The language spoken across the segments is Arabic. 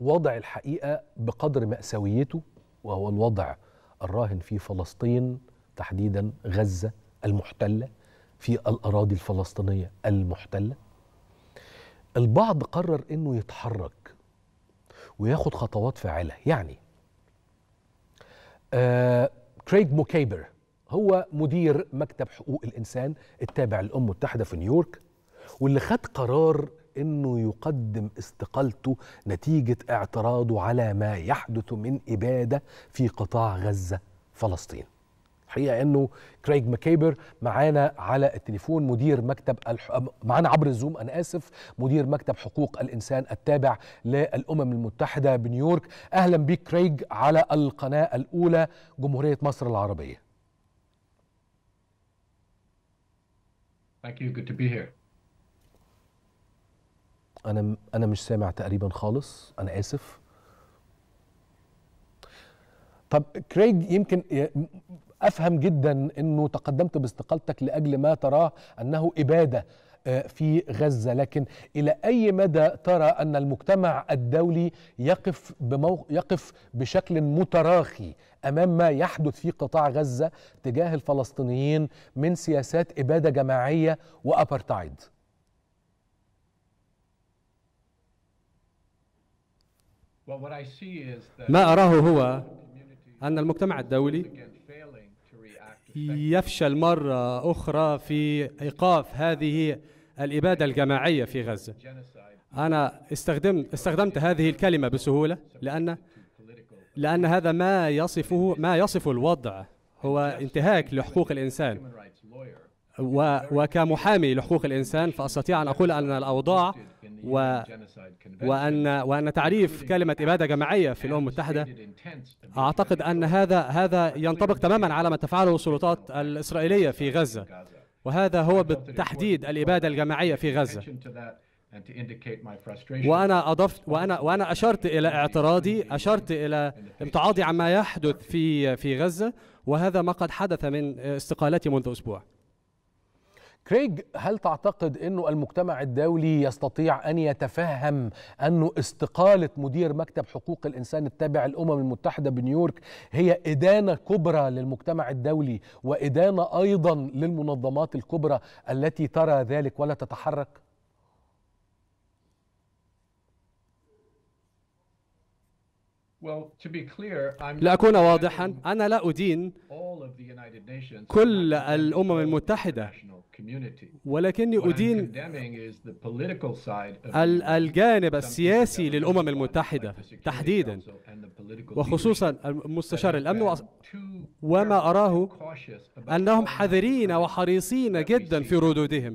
وضع الحقيقه بقدر ماساويته وهو الوضع الراهن في فلسطين تحديدا غزه المحتله في الاراضي الفلسطينيه المحتله البعض قرر انه يتحرك وياخد خطوات فاعله يعني آه كريج موكيبر هو مدير مكتب حقوق الانسان التابع للامم المتحده في نيويورك واللي خد قرار انه يقدم استقالته نتيجه اعتراضه على ما يحدث من اباده في قطاع غزه فلسطين. الحقيقه انه كريج ماكيبر معانا على التليفون مدير مكتب الح... معانا عبر الزوم انا اسف مدير مكتب حقوق الانسان التابع للامم المتحده بنيويورك اهلا بك كريج على القناه الاولى جمهوريه مصر العربيه Thank you. Good to be here. انا انا مش سامع تقريبا خالص انا اسف طب كريج يمكن افهم جدا انه تقدمت باستقالتك لاجل ما تراه انه اباده آه، في غزه لكن الى اي مدى ترى ان المجتمع الدولي يقف بمو... يقف بشكل متراخي امام ما يحدث في قطاع غزه تجاه الفلسطينيين من سياسات اباده جماعيه وابرتايد ما أراه هو أن المجتمع الدولي يفشل مرة أخرى في إيقاف هذه الإبادة الجماعية في غزة أنا استخدمت استخدمت هذه الكلمة بسهولة لأن لأن هذا ما يصفه ما يصف الوضع هو انتهاك لحقوق الإنسان وكمحامي لحقوق الإنسان فأستطيع أن أقول أن الأوضاع و... وأن وأن تعريف كلمة إبادة جماعية في الأمم المتحدة أعتقد أن هذا هذا ينطبق تماما على ما تفعله السلطات الإسرائيلية في غزة وهذا هو بالتحديد الإبادة الجماعية في غزة وأنا أضفت وأنا وأنا أشرت إلى اعتراضي أشرت إلى امتعاضي عما يحدث في في غزة وهذا ما قد حدث من استقالتي منذ أسبوع كريج هل تعتقد انه المجتمع الدولي يستطيع ان يتفهم انه استقاله مدير مكتب حقوق الانسان التابع للامم المتحده بنيويورك هي ادانه كبرى للمجتمع الدولي وادانه ايضا للمنظمات الكبرى التي ترى ذلك ولا تتحرك؟ لأكون واضحا أنا لا أدين كل الأمم المتحدة ولكني أدين الجانب السياسي للأمم المتحدة تحديدا وخصوصا مستشار الأمن وما أراه أنهم حذرين وحريصين جدا في ردودهم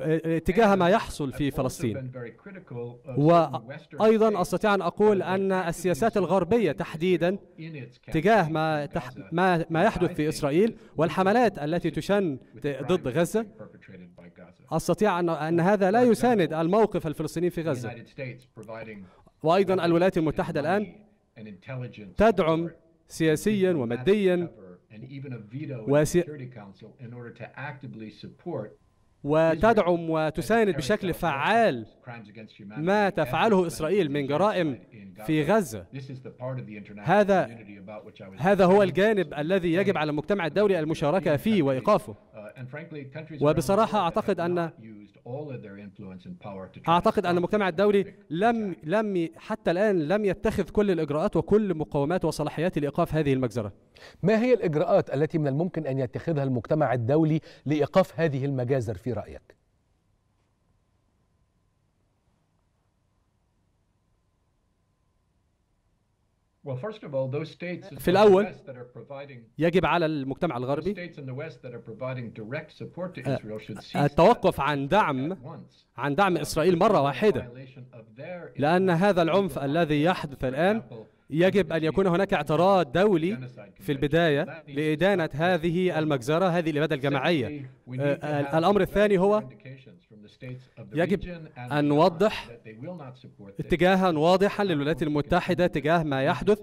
آه، آه، تجاه ما يحصل في فلسطين وأيضا أستطيع أن أقول أن السياسات الغربية تحديدا تجاه ما, ما, ما يحدث في إسرائيل والحملات التي تشن ضد غزة أستطيع أن, أن هذا لا يساند الموقف الفلسطيني في غزة وأيضا الولايات المتحدة الآن تدعم سياسيا وماديا وسي... وتدعم وتساند بشكل فعال ما تفعله إسرائيل من جرائم في غزة هذا هذا هو الجانب الذي يجب على المجتمع الدولي المشاركة فيه وإيقافه uh, وبصراحة أعتقد أن أعتقد أن المجتمع الدولي لم لم حتى الآن لم يتخذ كل الإجراءات وكل المقومات وصلاحيات لإيقاف هذه المجزرة. ما هي الإجراءات التي من الممكن أن يتخذها المجتمع الدولي لإيقاف هذه المجازر في رأيك؟ في الأول يجب على المجتمع الغربي آه، آه، التوقف عن دعم عن دعم إسرائيل مرة واحدة لأن هذا العنف الذي يحدث الآن يجب أن يكون هناك اعتراض دولي في البداية لإدانة هذه المجزرة هذه الإبادة الجماعية آه، آه، الأمر الثاني هو يجب أن نوضح اتجاها واضحا للولايات المتحدة تجاه ما يحدث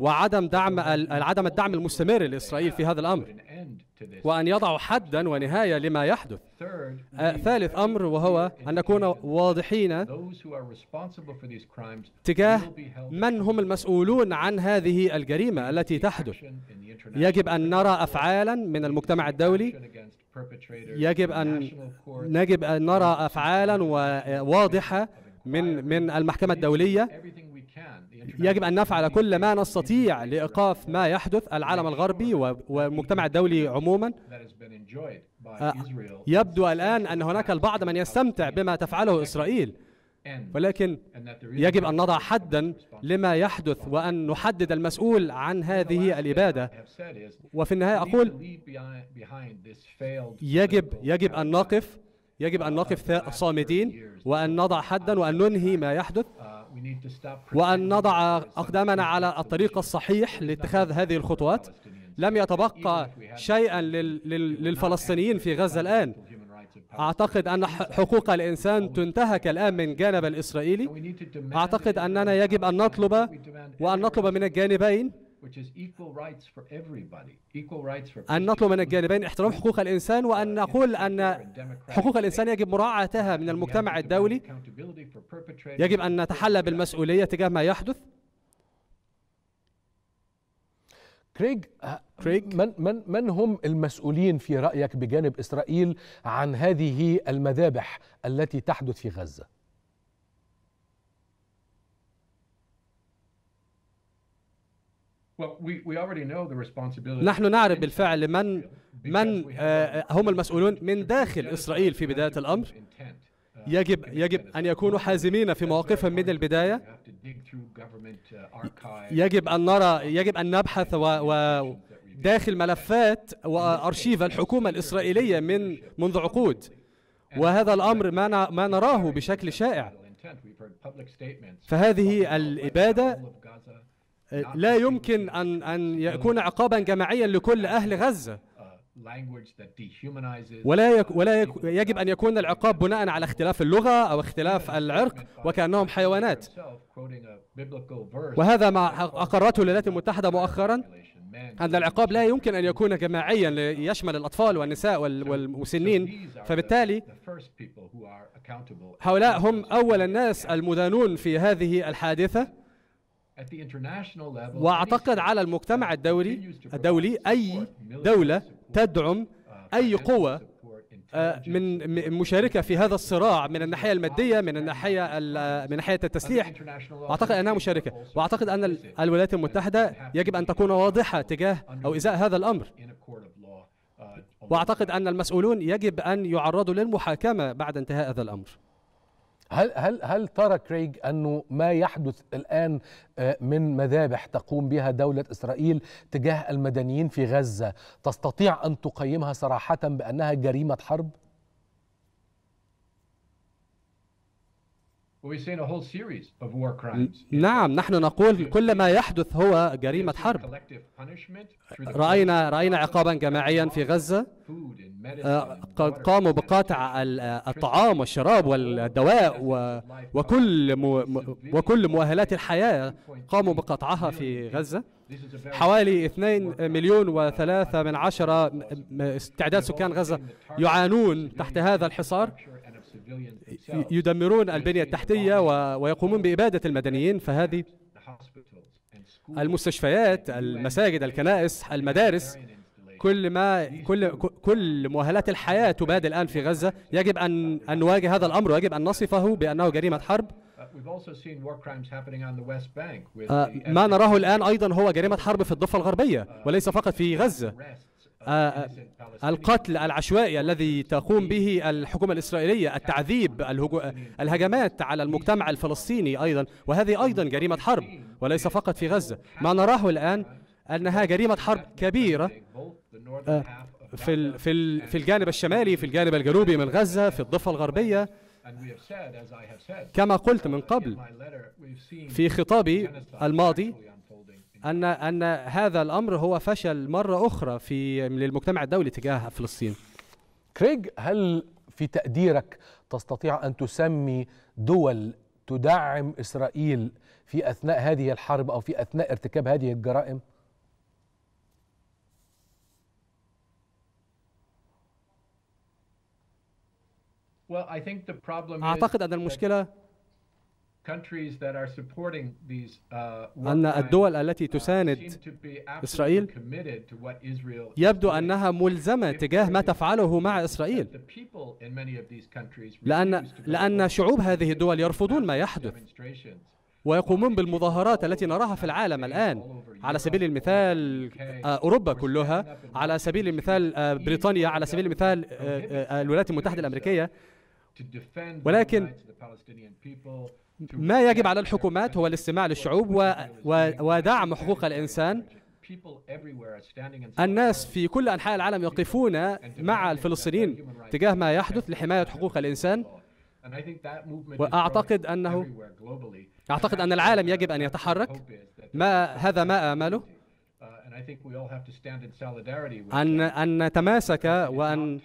وعدم دعم عدم الدعم المستمر لإسرائيل في هذا الأمر وأن يضعوا حدا ونهاية لما يحدث آه، ثالث أمر وهو أن نكون واضحين تجاه من هم المسؤولون عن هذه الجريمة التي تحدث يجب أن نرى أفعالا من المجتمع الدولي يجب أن يجب أن نرى أفعالا واضحة من من المحكمة الدولية يجب أن نفعل كل ما نستطيع لإيقاف ما يحدث العالم الغربي والمجتمع الدولي عموما آه، يبدو الآن أن هناك البعض من يستمتع بما تفعله إسرائيل ولكن يجب أن نضع حدا لما يحدث وأن نحدد المسؤول عن هذه الإبادة وفي النهاية أقول يجب يجب أن نقف يجب أن نقف صامدين وأن نضع حدا وأن ننهي ما يحدث وأن نضع أقدامنا على الطريق الصحيح لاتخاذ هذه الخطوات لم يتبقى شيئا للفلسطينيين في غزة الآن أعتقد أن حقوق الإنسان تنتهك الآن من جانب الإسرائيلي أعتقد أننا يجب أن نطلب وأن نطلب من الجانبين أن نطلب من الجانبين احترام حقوق الإنسان وأن uh, نقول أن حقوق الإنسان يجب مراعاتها من المجتمع الدولي يجب أن نتحلى بالمسؤولية تجاه ما يحدث كريج كريج من من من هم المسؤولين في رأيك بجانب إسرائيل عن هذه المذابح التي تحدث في غزة؟ نحن نعرف بالفعل من من آه، آه، هم المسؤولون من داخل إسرائيل في بداية الأمر uh, يجب يجب أن يكونوا حازمين في مواقفهم من البداية uh, يجب أن نرى uh, يجب أن نبحث و, و داخل ملفات وأرشيف الحكومة الإسرائيلية من منذ عقود وهذا الأمر ما ما نراه بشكل شائع فهذه الإبادة آه، لا يمكن أن أن يكون عقابا جماعيا لكل أهل غزة ولا يك ولا يك يجب أن يكون العقاب بناء على اختلاف اللغة أو اختلاف العرق وكأنهم حيوانات وهذا ما أقرته الولايات المتحدة مؤخرا أن العقاب لا يمكن أن يكون جماعيا ليشمل الأطفال والنساء والمسنين فبالتالي هؤلاء هم أول الناس المدانون في هذه الحادثة واعتقد على المجتمع الدولي الدولي اي دوله uh, تدعم اي قوه آه، من مشاركه في هذا الصراع من الناحيه الماديه من الناحيه من ناحيه التسليح اعتقد انها مشاركه واعتقد ان الولايات المتحده يجب ان تكون واضحه تجاه او ازاء هذا الامر uh, واعتقد ان المسؤولون يجب ان يعرضوا للمحاكمه بعد انتهاء هذا الامر هل هل هل ترى كريج انه ما يحدث الان آه، من مذابح تقوم بها دوله اسرائيل تجاه المدنيين في غزه تستطيع ان تقيمها صراحه بانها جريمه حرب؟ نعم نحن نقول كل ما يحدث هو جريمة حرب رأينا رأينا عقابا جماعيا في غزة آه، قد قاموا بقطع الطعام والشراب والدواء وكل وكل مؤهلات الحياة قاموا بقطعها في غزة حوالي 2 مليون uh, وثلاثة من عشرة استعداد سكان غزة يعانون تحت هذا الحصار يدمرون البنية التحتية ويقومون بإبادة المدنيين فهذه المستشفيات المساجد الكنائس المدارس كل ما كل كل مؤهلات الحياه تباد الان في غزه يجب ان ان نواجه هذا الامر ويجب ان نصفه بانه جريمه حرب uh, uh, ما نراه الان ايضا هو جريمه حرب في الضفه الغربيه uh, وليس فقط في غزه آه، آه، القتل العشوائي الذي تقوم به الحكومة الإسرائيلية التعذيب الهجمات على المجتمع الفلسطيني أيضا وهذه أيضا جريمة حرب وليس فقط في غزة ما نراه الآن أنها جريمة حرب كبيرة آه، في في الجانب الشمالي في الجانب الجنوبي من غزة في الضفة الغربية كما قلت من قبل في خطابي الماضي ان ان هذا الامر هو فشل مره اخرى في للمجتمع الدولي تجاه فلسطين. كريج هل في تقديرك تستطيع ان تسمي دول تدعم اسرائيل في اثناء هذه الحرب او في اثناء ارتكاب هذه الجرائم؟ اعتقد ان المشكله Uh, أن الدول uh, التي تساند إسرائيل يبدو أنها ملزمة تجاه ما تفعله مع إسرائيل لأن, لأن شعوب هذه الدول يرفضون ما يحدث ويقومون بالمظاهرات التي نراها في العالم الآن آه، آه، على سبيل المثال أوروبا كلها على سبيل المثال بريطانيا على سبيل المثال الولايات المتحدة الأمريكية ولكن ما يجب على الحكومات هو الاستماع للشعوب و... و... ودعم حقوق الإنسان الناس في كل أنحاء العالم يقفون مع الفلسطينيين تجاه ما يحدث لحماية حقوق الإنسان وأعتقد أنه أعتقد أن العالم يجب أن يتحرك ما هذا ما آمله أن أن نتماسك وأن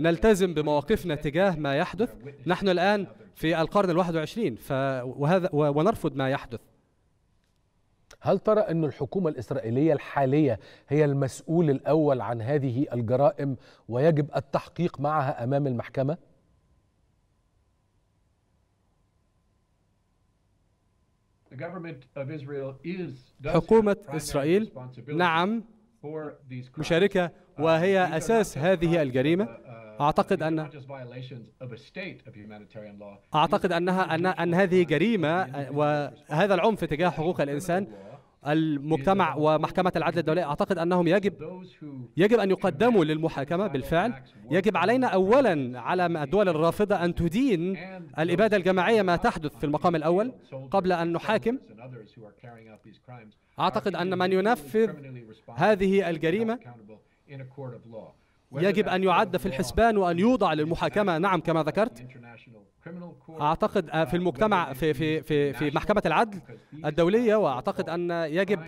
نلتزم بمواقفنا تجاه ما يحدث نحن الآن في القرن الواحد وعشرين وهذا ونرفض ما يحدث هل ترى أن الحكومة الإسرائيلية الحالية هي المسؤول الأول عن هذه الجرائم ويجب التحقيق معها أمام المحكمة؟ حكومة إسرائيل نعم مشاركة uh, وهي أساس هذه الجريمة uh, uh, أعتقد أن أعتقد أنها أن أن هذه جريمة وهذا العنف تجاه حقوق الإنسان المجتمع ومحكمة العدل الدولية أعتقد أنهم يجب يجب أن يقدموا للمحاكمة بالفعل يجب علينا أولا على الدول الرافضة أن تدين الإبادة الجماعية ما تحدث في المقام الأول قبل أن نحاكم أعتقد أن من ينفذ هذه الجريمة يجب أن يعد في الحسبان وأن يوضع للمحاكمة نعم كما ذكرت اعتقد آه، في uh, المجتمع في في في في محكمه العدل الدوليه واعتقد ان uh, يجب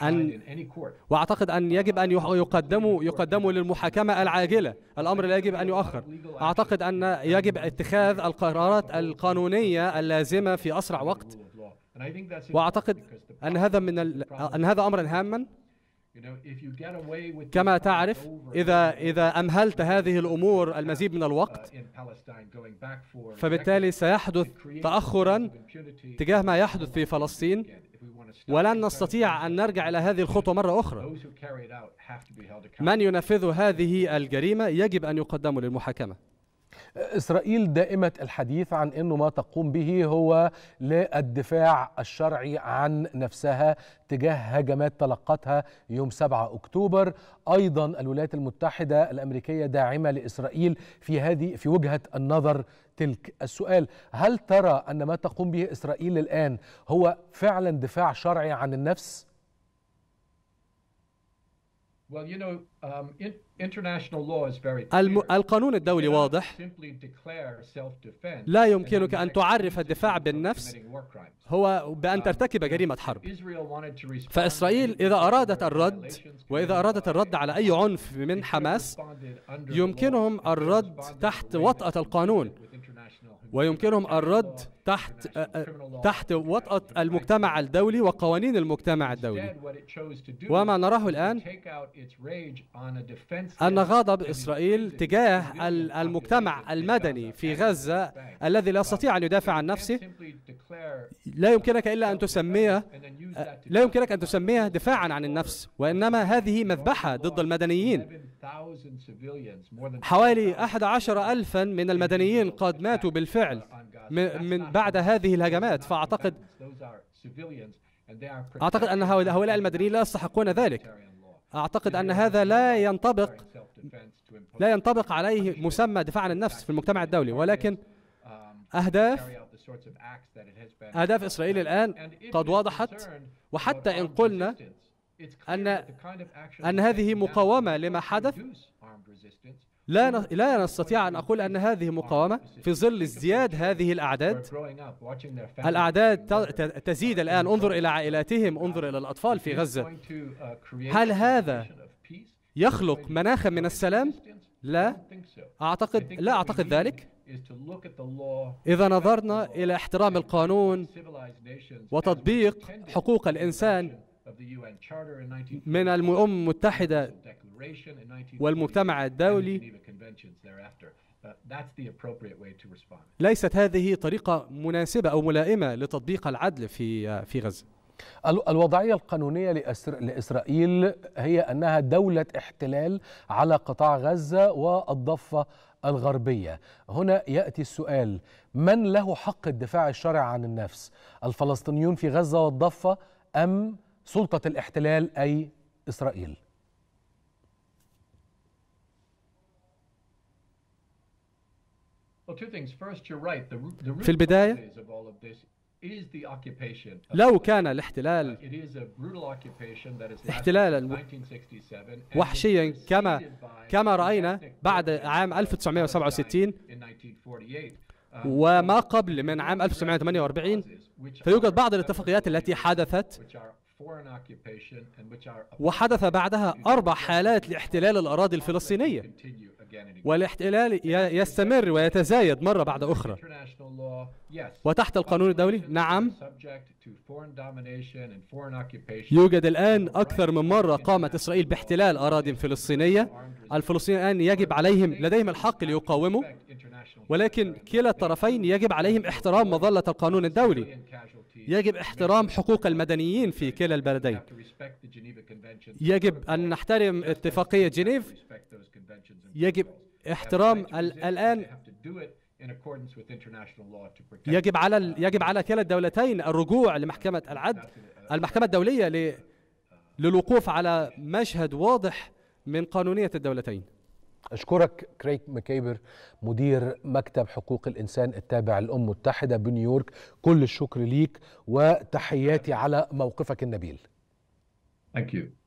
ان واعتقد ان يجب ان يقدموا يقدموا للمحاكمه العاجله الامر لا يجب ان يؤخر اعتقد ان يجب اتخاذ القرارات القانونيه اللازمه في اسرع وقت واعتقد ان هذا من ان هذا امرا هاما كما تعرف إذا إذا أمهلت هذه الأمور المزيد من الوقت uh, فبالتالي سيحدث تأخرا تجاه ما يحدث في فلسطين ولن نستطيع أن نرجع إلى هذه الخطوة مرة أخرى من ينفذ هذه الجريمة يجب أن يقدموا للمحاكمة إسرائيل دائمة الحديث عن أنه ما تقوم به هو للدفاع الشرعي عن نفسها تجاه هجمات تلقتها يوم 7 أكتوبر أيضا الولايات المتحدة الأمريكية داعمة لإسرائيل في هذه في وجهة النظر تلك السؤال هل ترى أن ما تقوم به إسرائيل الآن هو فعلا دفاع شرعي عن النفس؟ Um, القانون الدولي واضح لا يمكنك أن تعرف الدفاع بالنفس هو بأن um, ترتكب جريمة حرب فإسرائيل إذا أرادت الرد وإذا أرادت الرد على أي عنف من حماس يمكنهم الرد تحت وطأة القانون ويمكنهم الرد تحت آه، آه، تحت وطأة المجتمع الدولي وقوانين المجتمع الدولي وما نراه الآن أن غضب إسرائيل تجاه المجتمع المدني في غزة الذي لا يستطيع أن يدافع عن نفسه لا يمكنك إلا أن تسميه آه، لا يمكنك أن تسميه دفاعا عن النفس وإنما هذه مذبحة ضد المدنيين حوالي 11 ألفا من المدنيين قد ماتوا بالفعل من بعد هذه الهجمات فأعتقد أعتقد أن هؤلاء المدنيين لا يستحقون ذلك أعتقد أن هذا لا ينطبق لا ينطبق عليه مسمى دفاع عن النفس في المجتمع الدولي ولكن أهداف أهداف إسرائيل الآن قد وضحت وحتى إن قلنا أن أن هذه مقاومة لما حدث لا لا نستطيع أن أقول أن هذه مقاومة في ظل ازدياد هذه الأعداد الأعداد تزيد الآن انظر إلى عائلاتهم انظر إلى الأطفال في غزة هل هذا يخلق مناخا من السلام؟ لا أعتقد لا أعتقد ذلك إذا نظرنا إلى احترام القانون وتطبيق حقوق الإنسان من الأمم المتحدة والمجتمع الدولي uh, ليست هذه طريقة مناسبة أو ملائمة لتطبيق العدل في آه، في غزة الوضعية القانونية لإسرائيل هي أنها دولة احتلال على قطاع غزة والضفة الغربية هنا يأتي السؤال من له حق الدفاع الشرعي عن النفس الفلسطينيون في غزة والضفة أم سلطة الاحتلال أي إسرائيل في البداية لو كان الاحتلال احتلالا وحشيا كما كما راينا بعد عام 1967 um, وما قبل من عام 1948 فيوجد بعض الاتفاقيات التي حدثت وحدث بعدها أربع حالات لاحتلال الأراضي الفلسطينية والاحتلال يستمر ويتزايد مرة بعد أخرى وتحت القانون الدولي نعم يوجد الآن أكثر من مرة قامت إسرائيل باحتلال أراضي فلسطينية الفلسطينيين الآن يجب عليهم لديهم الحق ليقاوموا ولكن كلا الطرفين يجب عليهم احترام مظلة القانون الدولي يجب احترام حقوق المدنيين في كلا البلدين يجب أن نحترم اتفاقية جنيف يجب احترام الآن يجب على uh, يجب على كلا الدولتين الرجوع لمحكمة العدل uh, المحكمة الدولية uh, للوقوف على مشهد واضح من قانونية الدولتين أشكرك كريك مكيبر مدير مكتب حقوق الإنسان التابع للأمم المتحدة بنيويورك كل الشكر ليك وتحياتي على موقفك النبيل Thank you.